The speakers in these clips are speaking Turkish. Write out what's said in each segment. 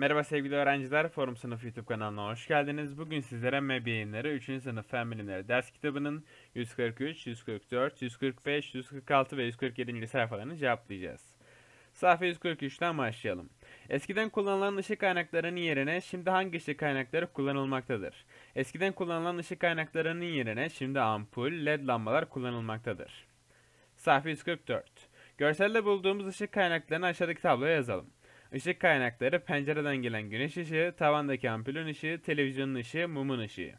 Merhaba sevgili öğrenciler, Forum Sınıf YouTube kanalına hoş geldiniz. Bugün sizlere MEB yayınları 3. sınıf Fen Bilimleri ders kitabının 143, 144, 145, 146 ve 147. sayfalarını cevaplayacağız. Sayfa 143'ten başlayalım. Eskiden kullanılan ışık kaynaklarının yerine şimdi hangi ışık kaynakları kullanılmaktadır? Eskiden kullanılan ışık kaynaklarının yerine şimdi ampul, led lambalar kullanılmaktadır. Sayfa 144. Görselde bulduğumuz ışık kaynaklarını aşağıdaki tabloya yazalım. Işık kaynakları pencereden gelen güneş ışığı, tavandaki ampulün ışığı, televizyonun ışığı, mumun ışığı.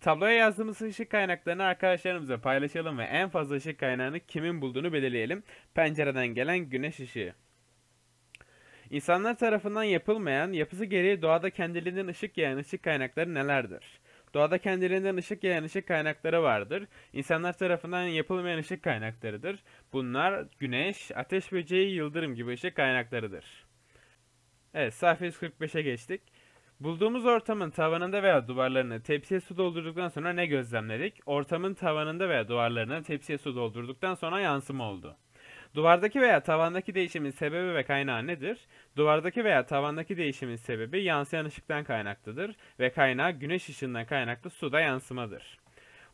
Tabloya yazdığımız ışık kaynaklarını arkadaşlarımıza paylaşalım ve en fazla ışık kaynağını kimin bulduğunu belirleyelim. Pencereden gelen güneş ışığı. İnsanlar tarafından yapılmayan, yapısı gereği doğada kendiliğinden ışık yayan ışık kaynakları nelerdir? Doğada kendiliğinden ışık yayan ışık kaynakları vardır. İnsanlar tarafından yapılmayan ışık kaynaklarıdır. Bunlar güneş, ateş böceği, yıldırım gibi ışık kaynaklarıdır. Evet sayfa 145'e geçtik. Bulduğumuz ortamın tavanında veya duvarlarına tepsiye su doldurduktan sonra ne gözlemledik? Ortamın tavanında veya duvarlarına tepsiye su doldurduktan sonra yansıma oldu. Duvardaki veya tavandaki değişimin sebebi ve kaynağı nedir? Duvardaki veya tavandaki değişimin sebebi yansıyan ışıktan kaynaklıdır ve kaynağı güneş ışığından kaynaklı suda yansımadır.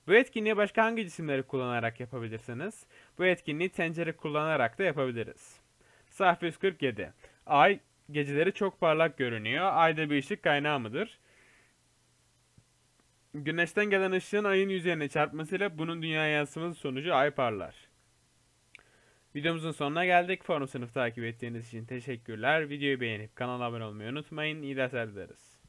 Bu etkinliği başka hangi cisimleri kullanarak yapabilirsiniz? Bu etkinliği tencere kullanarak da yapabiliriz. Sayfa 147. Ay Geceleri çok parlak görünüyor. Ayda bir ışık kaynağı mıdır? Güneşten gelen ışığın ayın yüzeyine çarpmasıyla bunun Dünya yansıması sonucu ay parlar. Videomuzun sonuna geldik. Forum sınıfı takip ettiğiniz için teşekkürler. Videoyu beğenip kanala abone olmayı unutmayın. İyi dersler dileriz.